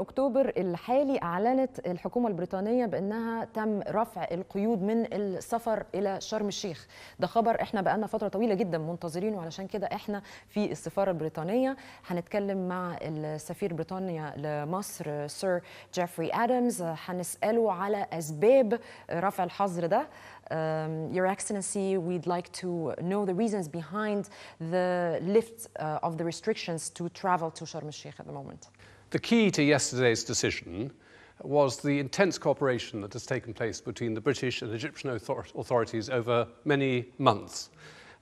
أكتوبر الحالي أعلنت الحكومة البريطانية بأنها تم رفع القيود من السفر إلى شرم الشيخ ده خبر إحنا بقالنا فترة طويلة جدا منتظرينه علشان كده إحنا في السفارة البريطانية هنتكلم مع السفير بريطانيا لمصر سير جيفري آدمز هنسأله على أسباب رفع الحظر ده Um, Your Excellency, we'd like to know the reasons behind the lift uh, of the restrictions to travel to Sharm el-Sheikh at the moment. The key to yesterday's decision was the intense cooperation that has taken place between the British and Egyptian authorities over many months.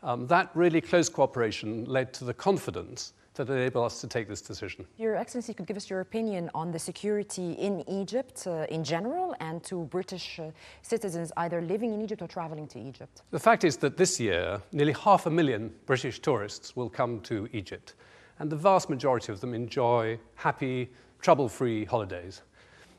Um, that really close cooperation led to the confidence that enabled us to take this decision. Your Excellency could give us your opinion on the security in Egypt uh, in general and to British uh, citizens either living in Egypt or traveling to Egypt. The fact is that this year, nearly half a million British tourists will come to Egypt and the vast majority of them enjoy happy, trouble-free holidays.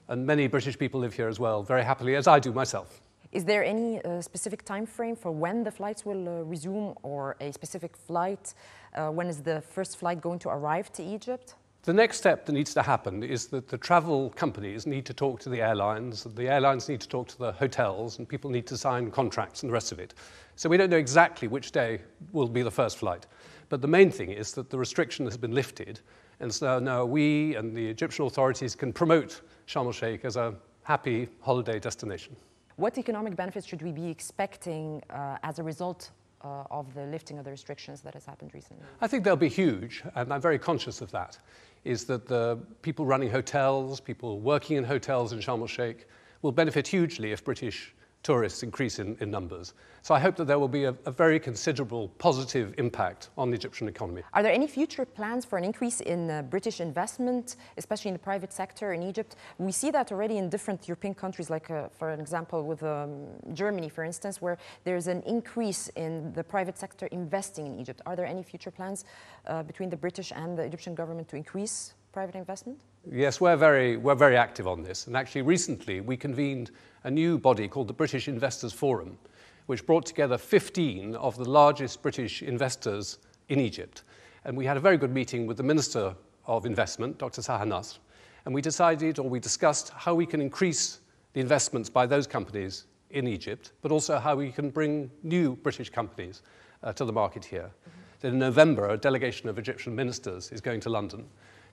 And many British people live here as well, very happily, as I do myself. Is there any uh, specific time frame for when the flights will uh, resume or a specific flight? Uh, when is the first flight going to arrive to Egypt? The next step that needs to happen is that the travel companies need to talk to the airlines, the airlines need to talk to the hotels, and people need to sign contracts and the rest of it. So we don't know exactly which day will be the first flight. But the main thing is that the restriction has been lifted, and so now we and the Egyptian authorities can promote Sharm el Sheikh as a happy holiday destination. What economic benefits should we be expecting uh, as a result uh, of the lifting of the restrictions that has happened recently? I think they'll be huge, and I'm very conscious of that. Is that the people running hotels, people working in hotels in Sharm el Sheikh, will benefit hugely if British tourists increase in, in numbers. So I hope that there will be a, a, very considerable positive impact on the Egyptian economy. Are there any future plans for an increase in uh, British investment, especially in the private sector in Egypt? We see that already in different European countries, like, uh, for example, with um, Germany, for instance, where there's an increase in the private sector investing in Egypt. Are there any future plans uh, between the British and the Egyptian government to increase private investment? Yes, we're very, we're very active on this. And actually, recently we convened a new body called the British Investors Forum, which brought together 15 of the largest British investors in Egypt. And we had a very good meeting with the Minister of Investment, Dr. Sahanas. and we decided or we discussed how we can increase the investments by those companies in Egypt, but also how we can bring new British companies uh, to the market here. Mm -hmm. in November, a delegation of Egyptian ministers is going to London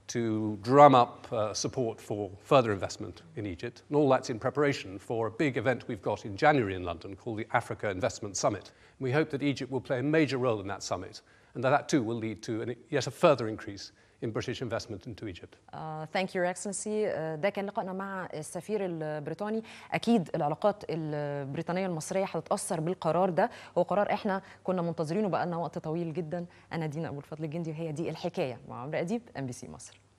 to drum up uh, support for further investment in Egypt. And all that's in preparation for a big event we've got in January in London called the Africa Investment Summit. And we hope that Egypt will play a major role in that summit and that that too will lead to an, yet a further increase in British investment into Egypt. Uh, thank you, Your Excellency. Uh, ده كان لقائنا مع السفير البريطاني. أكيد العلاقات البريطانية المصرية هتتأثر بالقرار ده، هو قرار إحنا كنا منتظرينه بقالنا وقت طويل جدا. أنا دينا أبو الفضل الجندي وهي دي الحكاية مع عمرو أديب ام بي سي مصر.